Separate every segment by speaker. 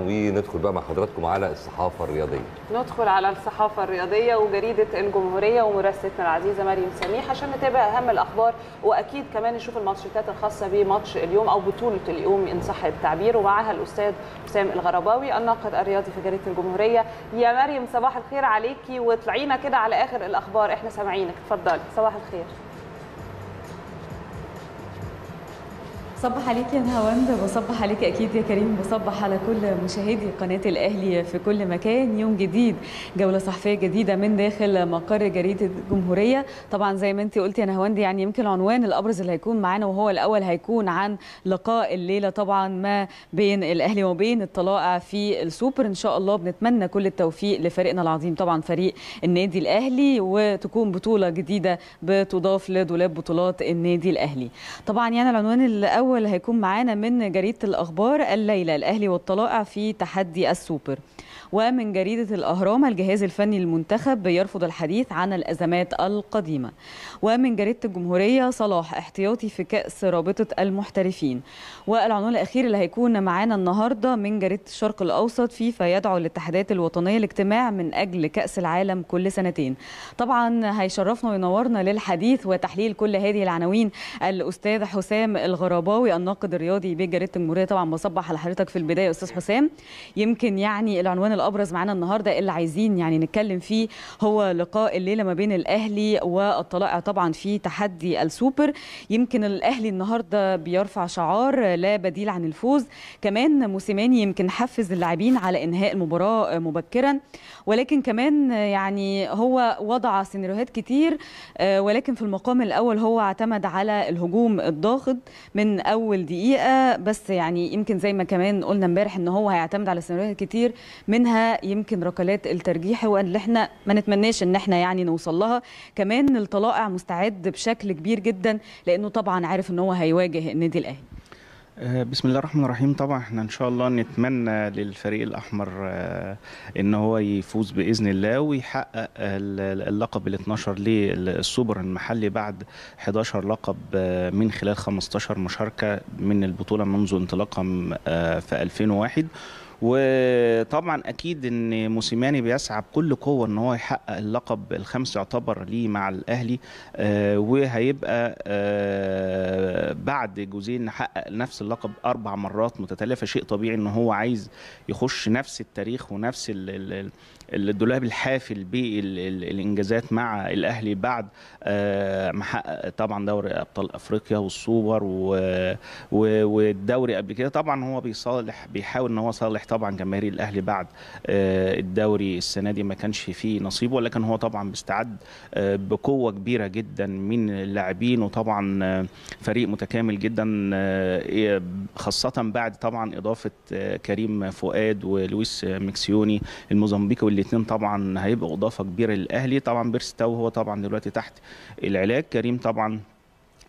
Speaker 1: وندخل بقى مع حضراتكم على الصحافه الرياضيه. ندخل على الصحافه الرياضيه وجريده الجمهوريه ومراسلتنا العزيزه مريم سميح عشان نتابع اهم الاخبار واكيد كمان نشوف الماتشات الخاصه بماتش اليوم او بطوله اليوم ان صح التعبير ومعها الاستاذ حسام الغرباوي الناقد الرياضي في جريده الجمهوريه. يا مريم صباح الخير عليكي وطلعينا كده على اخر الاخبار احنا سامعينك اتفضلي صباح الخير. صبح عليك يا نهاوند بصبح عليك اكيد يا كريم بصبح على كل مشاهدي قناه الاهلي في كل مكان يوم جديد جوله صحفيه جديده من داخل مقر جريده الجمهوريه طبعا زي ما انت قلتي يا نهاوند يعني يمكن العنوان الابرز اللي هيكون معانا وهو الاول هيكون عن لقاء الليله طبعا ما بين الاهلي وبين الطلائع في السوبر ان شاء الله بنتمنى كل التوفيق لفريقنا العظيم طبعا فريق النادي الاهلي وتكون بطوله جديده بتضاف لدولاب بطولات النادي الاهلي طبعا يعني العنوان الاول الأول هيكون معانا من جريدة الأخبار الليلة الأهلي والطلائع في تحدي السوبر ومن جريدة الأهرام الجهاز الفني للمنتخب يرفض الحديث عن الأزمات القديمة ومن جريدة الجمهورية صلاح احتياطي في كأس رابطة المحترفين والعنوان الأخير اللي هيكون معانا النهاردة من جريدة الشرق الأوسط فيفا يدعو الاتحادات الوطنية لاجتماع من أجل كأس العالم كل سنتين طبعا هيشرفنا وينورنا للحديث وتحليل كل هذه العناوين الأستاذ حسام الغرباوي الشرقاوي الناقد الرياضي بجريده الجمهوريه طبعا بصبح على حضرتك في البدايه يا استاذ حسام يمكن يعني العنوان الابرز معانا النهارده اللي عايزين يعني نتكلم فيه هو لقاء الليله ما بين الاهلي والطلائع طبعا في تحدي السوبر يمكن الاهلي النهارده بيرفع شعار لا بديل عن الفوز كمان موسيماني يمكن حفز اللاعبين على انهاء المباراه مبكرا ولكن كمان يعني هو وضع سيناريوهات كتير ولكن في المقام الاول هو اعتمد على الهجوم الضاغط من اول دقيقه بس يعني يمكن زي ما كمان قلنا امبارح ان هو هيعتمد على سيناريوهات كتير منها يمكن ركلات الترجيح اللي احنا ما نتمناش ان احنا يعني نوصل لها كمان الطلائع مستعد بشكل كبير جدا لانه طبعا عارف ان هو هيواجه النادي الاهلي
Speaker 2: آه، بسم الله الرحمن الرحيم طبعا احنا ان شاء الله نتمنى للفريق الاحمر آه، ان هو يفوز باذن الله ويحقق اللقب ال 12 للسوبر المحلي بعد 11 لقب آه، من خلال 15 مشاركه من البطوله منذ انطلاقها في 2001 وطبعا اكيد ان موسيماني بيسعى بكل قوه ان هو يحقق اللقب الخامس يعتبر ليه مع الاهلي آه، وهيبقى آه، بعد جوزين حقق نفس اللقب اربع مرات متتاليه فشيء طبيعي ان هو عايز يخش نفس التاريخ ونفس ال الدولاب الحافل بالانجازات مع الاهلي بعد آه، ما حقق طبعا دوري ابطال افريقيا والسوبر والدوري قبل كده طبعا هو بيصالح بيحاول ان هو يصالح طبعا جماهير الاهلي بعد آه، الدوري السنه دي ما كانش فيه نصيبه ولكن هو طبعا بيستعد آه، بقوه كبيره جدا من اللاعبين وطبعا فريق متكامل جدا إيه، خاصه بعد طبعا اضافه كريم فؤاد ولويس مكسيوني الموزمبيقي واللي الاثنين طبعا هيبقوا اضافه كبيره للاهلي طبعا بيرستاو هو طبعا دلوقتي تحت العلاج كريم طبعا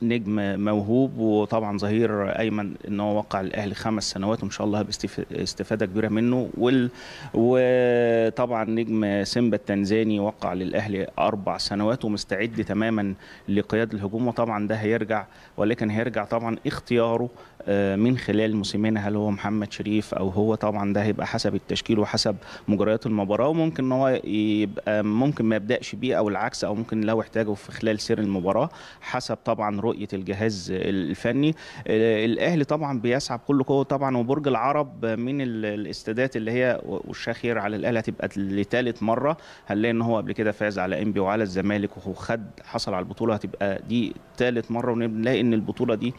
Speaker 2: نجم موهوب وطبعا ظهير ايمن ان هو وقع الاهلي خمس سنوات وان شاء الله باستفاده كبيره منه وال... وطبعا نجم سيمبا التنزاني وقع للاهلي اربع سنوات ومستعد تماما لقياده الهجوم وطبعا ده هيرجع ولكن هيرجع طبعا اختياره آه، من خلال موسمين هل هو محمد شريف او هو طبعا ده هيبقى حسب التشكيل وحسب مجريات المباراه وممكن ان هو يبقى ممكن ما يبداش بيه او العكس او ممكن لو احتاجه في خلال سير المباراه حسب طبعا رؤيه الجهاز الفني آه، الاهلي طبعا بيسعى بكل قوه طبعا وبرج العرب من الاستادات اللي هي والشاخير على الاهلي هتبقى لثالث مره هنلاقي ان هو قبل كده فاز على انبي وعلى الزمالك وخد حصل على البطوله هتبقى دي ثالث مره ونلاقي ان البطوله دي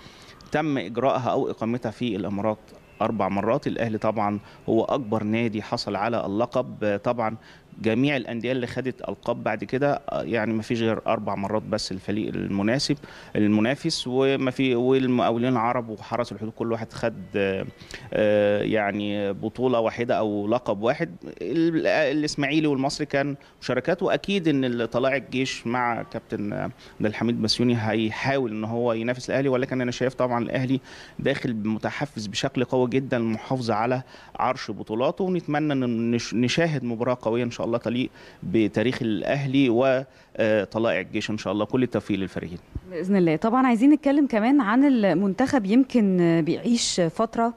Speaker 2: تم اجراءها او اقامتها في الامارات اربع مرات الاهلي طبعا هو اكبر نادي حصل على اللقب طبعا جميع الانديه اللي خدت القاب بعد كده آه، يعني ما فيش غير اربع مرات بس الفريق المناسب المنافس وما في والمقاولين العرب وحرس الحدود كل واحد خد آه، آه، يعني بطوله واحده او لقب واحد الاسماعيلي والمصري كان مشاركات واكيد ان طلاع الجيش مع كابتن عبد الحميد بسيوني هيحاول ان هو ينافس الاهلي ولكن انا شايف طبعا الاهلي داخل متحفز بشكل قوي جدا المحافظه على عرش بطولاته ونتمنى ان نشاهد مباراه قويه ان شاء شاء الله تليق بتاريخ الاهلي وطلائع الجيش ان شاء الله كل التوفيق للفريقين
Speaker 1: باذن الله طبعا عايزين نتكلم كمان عن المنتخب يمكن بيعيش فتره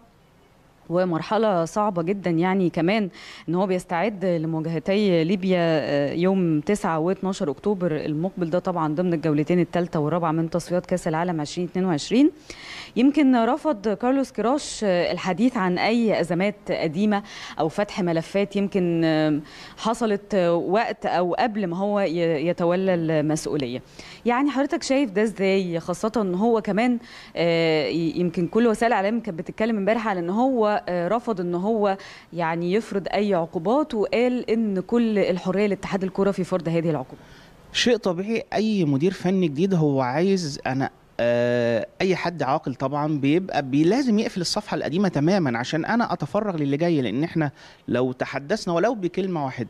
Speaker 1: ومرحلة صعبة جدا يعني كمان ان هو بيستعد لمواجهتي ليبيا آه، يوم 9 و12 اكتوبر المقبل ده طبعا ضمن الجولتين الثالثة والرابعة من تصفيات كأس العالم 2022 يمكن رفض كارلوس كيروش آه، الحديث عن اي ازمات قديمة او فتح ملفات يمكن آه، حصلت وقت او قبل ما هو يتولى المسؤولية يعني حضرتك شايف ده ازاي خاصة ان هو كمان يمكن كل وسائل الاعلام كانت بتتكلم امبارح على ان هو رفض ان هو يعني يفرض اي عقوبات وقال ان كل الحريه لاتحاد الكره في فرض هذه العقوبات
Speaker 2: شيء طبيعي اي مدير فني جديد هو عايز انا آه، اي حد عاقل طبعا بيبقى بي لازم يقفل الصفحه القديمه تماما عشان انا اتفرغ للي جاي لان احنا لو تحدثنا ولو بكلمه واحده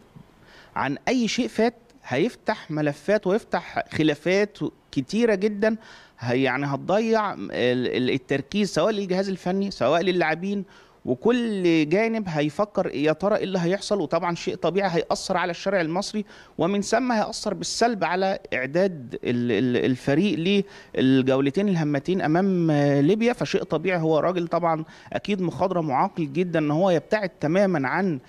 Speaker 2: عن اي شيء فات هيفتح ملفات ويفتح خلافات كتيره جدا يعني هتضيع التركيز سواء للجهاز الفني سواء للاعبين وكل جانب هيفكر يا ترى ايه اللي هيحصل وطبعا شيء طبيعي هيأثر على الشارع المصري ومن ثم هيأثر بالسلب على إعداد الفريق للجولتين الهامتين أمام ليبيا فشيء طبيعي هو راجل طبعا أكيد مخضرم معاقل جدا أن هو يبتعد تماما عن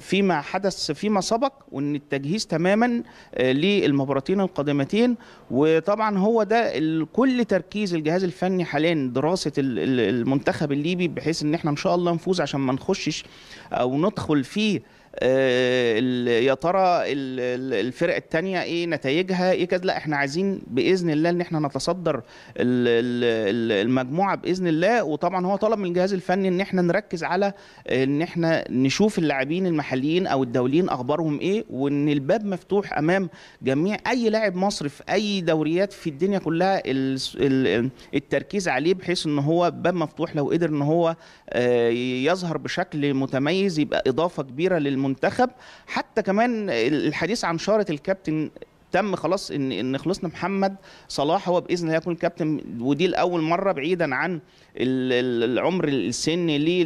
Speaker 2: فيما حدث فيما سبق وأن التجهيز تماما آه، للمباراتين القادمتين وطبعا هو ده كل تركيز الجهاز الفني حاليا دراسة المنتخب الليبي بحيث أن احنا ان شاء الله نفوز عشان ما نخشش او آه، ندخل في آه، يا ترى الفرق الثانيه ايه نتائجها ايه كذا لا احنا عايزين باذن الله ان احنا نتصدر المجموعه باذن الله وطبعا هو طلب من الجهاز الفني ان احنا نركز على ان احنا نشوف اللاعبين المحليين او الدوليين اخبارهم ايه وان الباب مفتوح امام جميع اي لاعب مصري في اي دوريات في الدنيا كلها التركيز عليه بحيث ان هو باب مفتوح لو قدر ان هو آه، يظهر بشكل متميز يبقى اضافه كبيره للم المنتخب حتى كمان الحديث عن شارة الكابتن تم خلاص ان ان خلصنا محمد صلاح هو باذن الله يكون كابتن ودي لاول مره بعيدا عن العمر السني ليه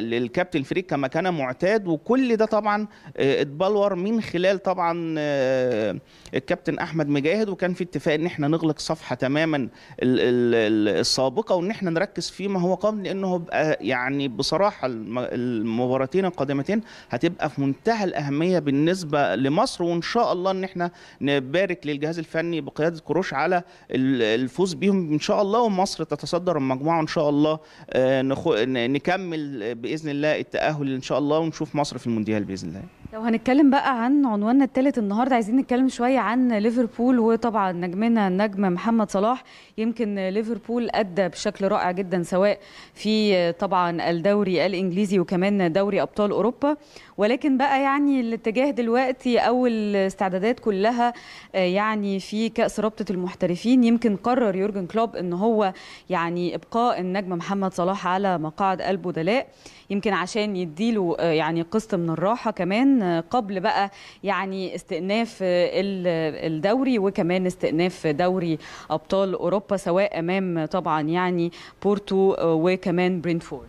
Speaker 2: للكابتن فريق كما كان معتاد وكل ده طبعا آه، اتبلور من خلال طبعا آه، الكابتن احمد مجاهد وكان في اتفاق ان احنا نغلق صفحه تماما السابقه وان احنا نركز فيما هو قبل لانه آه، يعني بصراحه المباراتين القادمتين هتبقى في منتهى الاهميه بالنسبه لمصر وان شاء الله ان احنا نبارك للجهاز الفني بقياده كروش على الفوز بيهم ان شاء الله ومصر تتصدر المجموعه ان شاء الله آه، نكمل باذن الله التاهل ان شاء الله ونشوف مصر في المونديال باذن الله
Speaker 1: لو هنتكلم بقى عن عنواننا الثالث النهارده عايزين نتكلم شويه عن ليفربول وطبعا نجمنا النجم محمد صلاح يمكن ليفربول ادى بشكل رائع جدا سواء في طبعا الدوري الانجليزي وكمان دوري ابطال اوروبا ولكن بقى يعني الاتجاه دلوقتي او الاستعدادات كلها آه، يعني في كاس رابطه المحترفين يمكن قرر يورجن كلوب ان هو يعني ابقاء النجم محمد صلاح على مقاعد البدلاء يمكن عشان يديله آه، يعني قسط من الراحه كمان آه، قبل بقى يعني استئناف الدوري وكمان استئناف دوري ابطال اوروبا سواء امام طبعا يعني بورتو وكمان برينفورد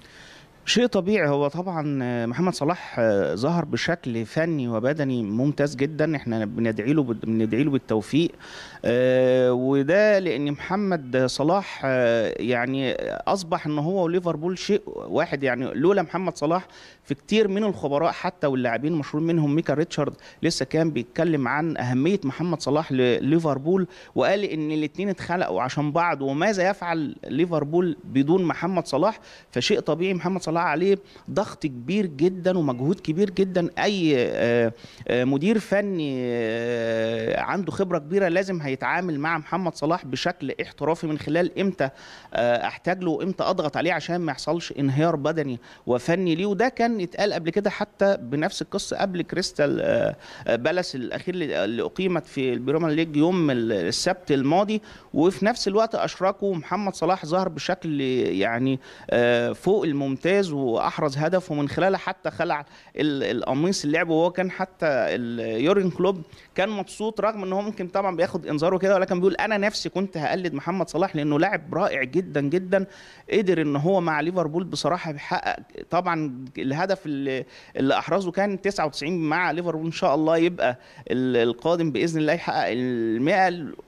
Speaker 2: شيء طبيعي هو طبعا آه، محمد صلاح آه، ظهر بشكل فني وبدني ممتاز جدا احنا بندعي له بندعي له بالتوفيق آه، وده لان محمد صلاح يعني اصبح ان هو وليفربول شيء واحد يعني لولا محمد صلاح في كتير من الخبراء حتى واللاعبين المشهورين منهم ميكا ريتشارد لسه كان بيتكلم عن اهميه محمد صلاح لليفربول وقال ان الاثنين اتخلقوا عشان بعض وماذا يفعل ليفربول بدون محمد صلاح فشيء طبيعي محمد صلاح عليه ضغط كبير جدا ومجهود كبير جدا اي آه، آه، مدير فني آه، عنده خبره كبيره لازم هيتعامل مع محمد صلاح بشكل احترافي من خلال امتى احتاج له وامتى اضغط عليه عشان ما يحصلش انهيار بدني وفني ليه وده كان اتقال قبل كده حتى بنفس القصه قبل كريستال بالاس الاخير اللي اقيمت في البريمير ليج يوم السبت الماضي وفي نفس الوقت اشركوا محمد صلاح ظهر بشكل يعني فوق الممتاز فاز واحرز هدف ومن خلاله حتى خلع القميص اللعب وهو كان حتى يورجن كلوب كان مبسوط رغم ان هو ممكن طبعا بياخد انذار وكده ولكن بيقول انا نفسي كنت هقلد محمد صلاح لانه لاعب رائع جدا جدا قدر ان هو مع ليفربول بصراحه بيحقق طبعا الهدف اللي, اللي احرزه كان 99 مع ليفربول ان شاء الله يبقى القادم باذن الله يحقق ال 100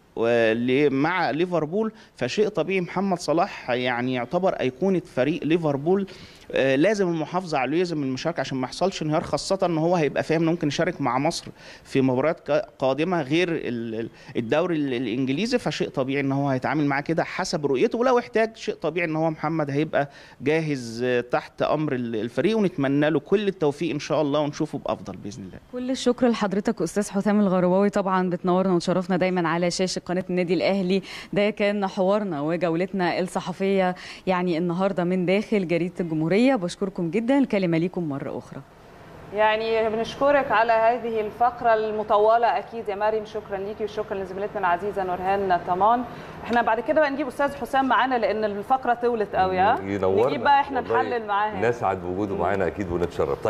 Speaker 2: مع ليفربول فشيء طبيعي محمد صلاح يعني يعتبر ايقونه فريق ليفربول آه، لازم المحافظه عليه لازم المشاركه عشان ما يحصلش انهيار خاصه ان هو هيبقى فاهم ممكن يشارك مع مصر في مباريات قادمه غير الدوري الانجليزي فشيء طبيعي ان هو هيتعامل معاه كده حسب رؤيته ولو احتاج شيء طبيعي ان هو محمد هيبقى جاهز تحت امر الفريق ونتمنى له كل التوفيق ان شاء الله ونشوفه بافضل باذن الله
Speaker 1: كل الشكر لحضرتك استاذ حسام الغرباوي طبعا بتنورنا وتشرفنا دايما على شاشه قناه النادي الاهلي ده كان حوارنا وجولتنا الصحفيه يعني النهارده من داخل جريده الجمهوريه الدولية بشكركم جدا الكلمة ليكم مرة أخرى يعني بنشكرك على هذه الفقرة المطولة أكيد يا مريم شكرا ليكي وشكرا لزميلتنا العزيزة نورهان طمان احنا بعد كده بقى نجيب أستاذ حسام معانا لأن الفقرة طولت قوي ها نجيب بقى احنا نحلل معاه نسعد بوجوده معانا أكيد ونتشرف طيب